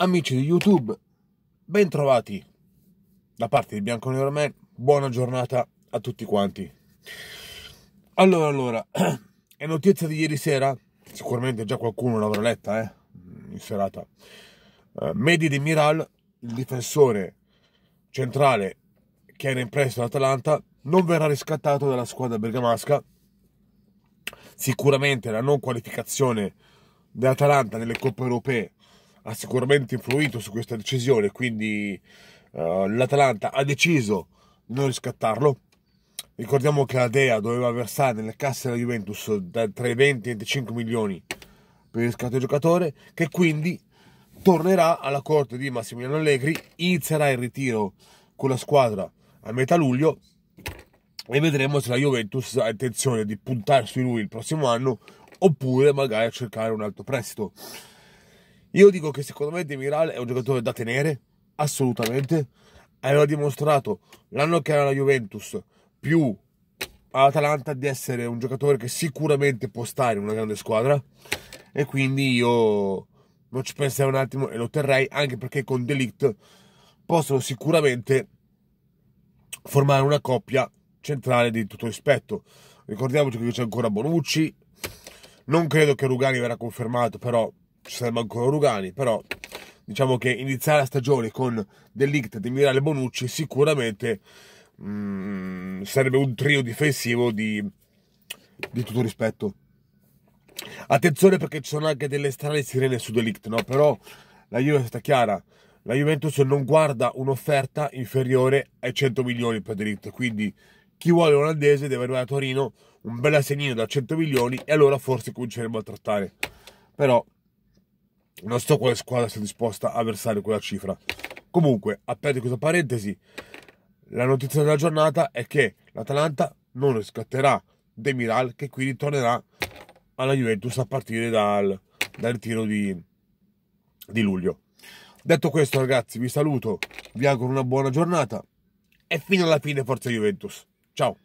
Amici di YouTube, bentrovati da parte di Bianco Nero Man. Buona giornata a tutti quanti. Allora, allora, è notizia di ieri sera, sicuramente già qualcuno l'avrà letta, eh, in serata. Uh, Medi di Miral, il difensore centrale che era in prestito all'Atalanta, non verrà riscattato dalla squadra bergamasca. Sicuramente la non qualificazione dell'Atalanta nelle coppe europee ha sicuramente influito su questa decisione, quindi uh, l'Atalanta ha deciso di non riscattarlo. Ricordiamo che la Dea doveva versare nelle casse della Juventus da, tra i 20 e i 25 milioni per il riscatto del giocatore, che quindi tornerà alla corte di Massimiliano Allegri, inizierà il ritiro con la squadra a metà luglio e vedremo se la Juventus ha intenzione di puntare su lui il prossimo anno oppure magari cercare un altro prestito. Io dico che secondo me Demiral è un giocatore da tenere, assolutamente. Aveva dimostrato l'anno che era la Juventus più all'Atalanta di essere un giocatore che sicuramente può stare in una grande squadra e quindi io non ci penserei un attimo e lo terrei anche perché con Delict possono sicuramente formare una coppia centrale di tutto rispetto. Ricordiamoci che c'è ancora Bonucci, non credo che Rugani verrà confermato, però ci sarebbe ancora Rugani, però diciamo che iniziare la stagione con Delict, De Mirale e Bonucci sicuramente mh, mm, sarebbe un trio difensivo di, di, tutto rispetto. Attenzione perché ci sono anche delle strane sirene su Delict, no? però la Juve è stata chiara, la Juventus non guarda un'offerta inferiore ai 100 milioni per Delict, quindi chi vuole olandese deve arrivare a Torino, un bel assegnino da 100 milioni e allora forse cominceremo a trattare. Però non so quale squadra sia disposta a versare quella cifra. Comunque, a parte questa parentesi, la notizia della giornata è che l'Atalanta non riscatterà De Miral, che quindi tornerà alla Juventus a partire dal, dal ritiro di, di luglio. Detto questo, ragazzi, vi saluto, vi auguro una buona giornata e fino alla fine, forza Juventus. Ciao!